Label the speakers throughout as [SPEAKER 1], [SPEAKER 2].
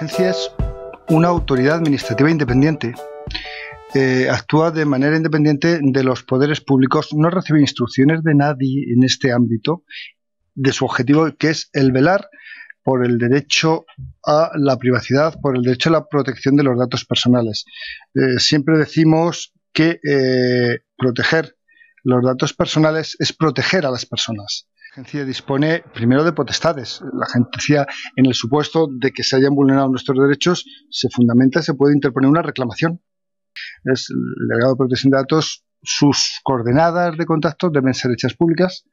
[SPEAKER 1] La agencia es una autoridad administrativa independiente. Eh, actúa de manera independiente de los poderes públicos, no recibe instrucciones de nadie en este ámbito, de su objetivo que es el velar por el derecho a la privacidad, por el derecho a la protección de los datos personales. Eh, siempre decimos que eh, proteger los datos personales es proteger a las personas. La agencia dispone primero de potestades. La agencia, en el supuesto de que se hayan vulnerado nuestros derechos, se fundamenta, se puede interponer una reclamación. el delegado de protección de datos, sus coordenadas de contacto deben ser hechas públicas.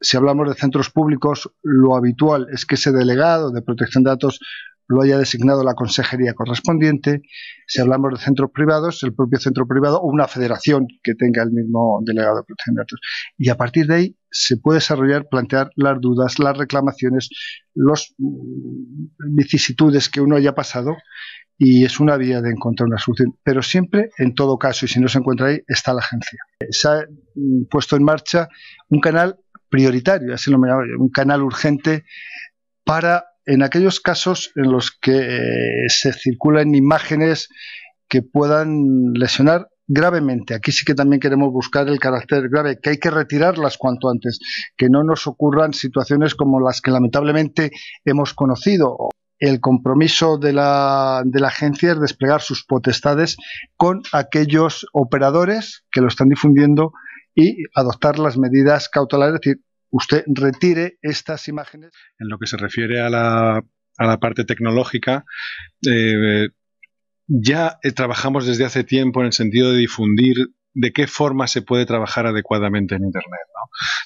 [SPEAKER 1] Si hablamos de centros públicos, lo habitual es que ese delegado de protección de datos lo haya designado la consejería correspondiente. Si hablamos de centros privados, el propio centro privado o una federación que tenga el mismo delegado de protección de datos. Y a partir de ahí se puede desarrollar, plantear las dudas, las reclamaciones, las mm, vicisitudes que uno haya pasado y es una vía de encontrar una solución. Pero siempre, en todo caso, y si no se encuentra ahí, está la agencia. Se ha mm, puesto en marcha un canal prioritario, así lo me un canal urgente para en aquellos casos en los que eh, se circulan imágenes que puedan lesionar gravemente. Aquí sí que también queremos buscar el carácter grave, que hay que retirarlas cuanto antes, que no nos ocurran situaciones como las que lamentablemente hemos conocido. El compromiso de la, de la agencia es desplegar sus potestades con aquellos operadores que lo están difundiendo y adoptar las medidas cautelares, es decir, usted retire estas imágenes.
[SPEAKER 2] En lo que se refiere a la, a la parte tecnológica, eh, ya eh, trabajamos desde hace tiempo en el sentido de difundir de qué forma se puede trabajar adecuadamente en Internet,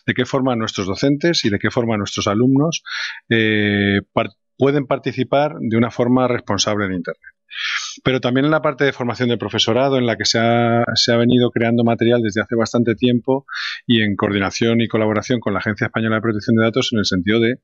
[SPEAKER 2] de qué forma nuestros docentes y de qué forma nuestros alumnos eh, pueden participar de una forma responsable en Internet pero también en la parte de formación de profesorado, en la que se ha, venido creando material desde hace bastante tiempo y en coordinación y colaboración con la Agencia Española de Protección de Datos en el sentido de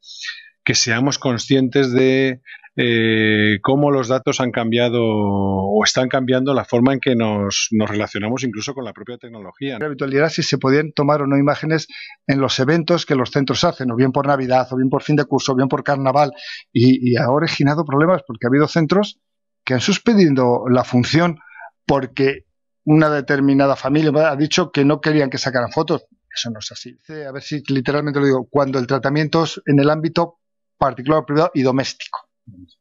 [SPEAKER 2] que seamos conscientes de eh, cómo los datos han cambiado o están cambiando la forma en que nos, nos relacionamos incluso con la propia
[SPEAKER 1] tecnología. La habitualidad si se podían tomar o no imágenes en los eventos que los centros hacen, o bien por Navidad, o bien por fin de curso, o bien por carnaval, y ha originado problemas porque ha habido centros que han suspendido la función porque una determinada familia ha dicho que no querían que sacaran fotos. Eso no es así. A ver si literalmente lo digo, cuando el tratamiento es en el ámbito particular, privado y doméstico.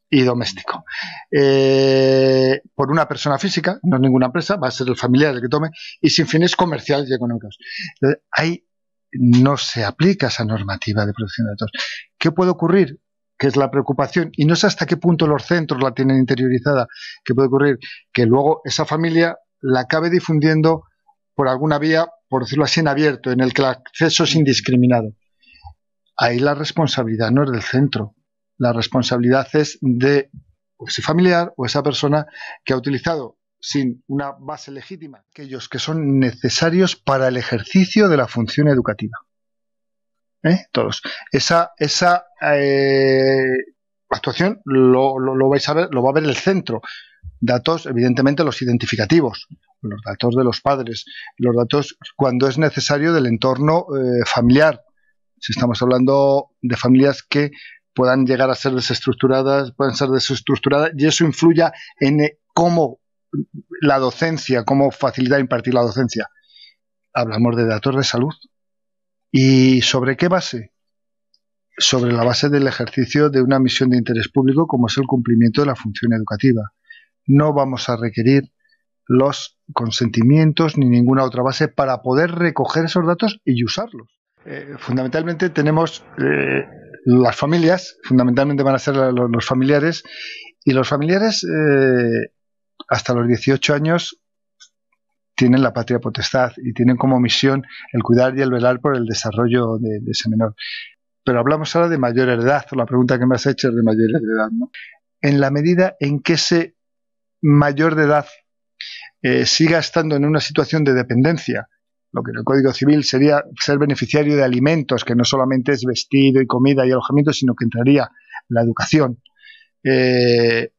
[SPEAKER 1] Y doméstico. Eh, por una persona física, no es ninguna empresa, va a ser el familiar el que tome, y sin fines comerciales y económicos. ahí no se aplica esa normativa de producción de datos. ¿Qué puede ocurrir? que es la preocupación, y no sé hasta qué punto los centros la tienen interiorizada, que puede ocurrir que luego esa familia la acabe difundiendo por alguna vía, por decirlo así, en abierto, en el que el acceso es indiscriminado. Ahí la responsabilidad no es del centro, la responsabilidad es de ese familiar o esa persona que ha utilizado sin una base legítima aquellos que son necesarios para el ejercicio de la función educativa. ¿eh? todos. Esa, esa eh, actuación lo, lo, vais a ver, lo va a ver el centro. Datos, evidentemente, los identificativos, los datos de los padres, los datos cuando es necesario del entorno eh, familiar. Si estamos hablando de familias que puedan llegar a ser desestructuradas, pueden ser desestructuradas, y eso influya en cómo la docencia, cómo facilitar impartir la docencia. Hablamos de datos de salud, ¿Y sobre qué base? Sobre la base del ejercicio de una misión de interés público como es el cumplimiento de la función educativa. No vamos a requerir los consentimientos ni ninguna otra base para poder recoger esos datos y usarlos. Eh, fundamentalmente tenemos eh, las familias, fundamentalmente van a ser los, familiares, y los familiares eh, hasta los 18 años tienen la patria potestad y tienen como misión el cuidar y el velar por el desarrollo de, ese menor. Pero hablamos ahora de mayor edad, o la pregunta que me has hecho es de mayor edad. ¿no? En la medida en que ese mayor de edad eh, siga estando en una situación de dependencia, lo que en el Código Civil sería ser beneficiario de alimentos, que no solamente es vestido y comida y alojamiento, sino que entraría la educación, eh,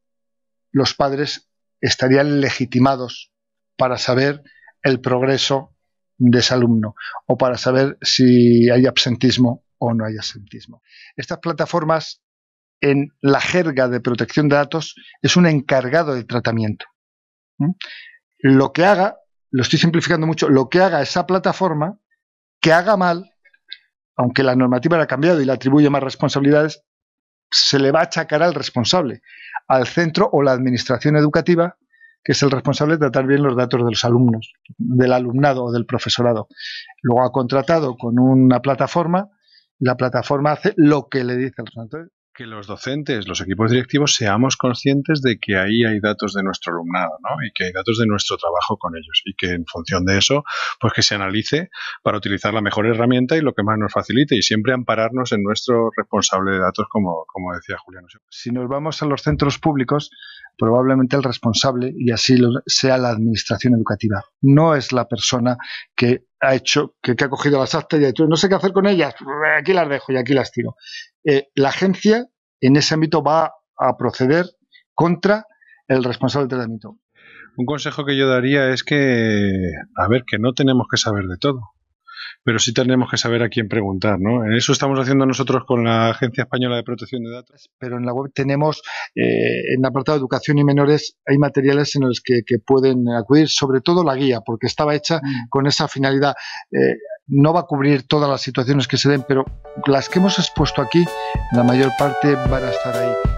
[SPEAKER 1] los padres estarían legitimados para saber el progreso de ese alumno o para saber si hay absentismo o no hay absentismo. Estas plataformas, en la jerga de protección de datos, es un encargado de tratamiento. ¿Mm? Lo que haga, lo estoy simplificando mucho, lo que haga esa plataforma, que haga mal, aunque la normativa la ha cambiado y le atribuye más responsabilidades, se le va a achacar al responsable, al centro o la administración educativa que es el responsable de tratar bien los datos de los alumnos, del alumnado o del profesorado. Luego ha contratado con una plataforma y la plataforma hace lo que le dice al profesor
[SPEAKER 2] que los docentes, los equipos directivos, seamos conscientes de que ahí hay datos de nuestro alumnado, ¿no? Y que hay datos de nuestro trabajo con ellos y que en función de eso, pues que se analice para utilizar la mejor herramienta y lo que más nos facilite y siempre ampararnos en nuestro responsable de datos, como, como decía Julián.
[SPEAKER 1] Si nos vamos a los centros públicos, probablemente el responsable, y así sea la administración educativa, no es la persona que ha hecho, que, ha cogido las actas y ha no sé qué hacer con ellas, aquí las dejo y aquí las tiro. Eh, la agencia en ese ámbito va a proceder contra el responsable del tratamiento.
[SPEAKER 2] Un consejo que yo daría es que, a ver, que no tenemos que saber de todo pero sí tenemos que saber a quién preguntar, ¿no? En eso estamos haciendo nosotros con la Agencia Española de Protección de Datos. Pero
[SPEAKER 1] en la web tenemos, eh, en el apartado de educación y menores, hay materiales en los que, pueden acudir, sobre todo la guía, porque estaba hecha mm. con esa finalidad. Eh, no va a cubrir todas las situaciones que se den, pero las que hemos expuesto aquí, la mayor parte van a estar ahí.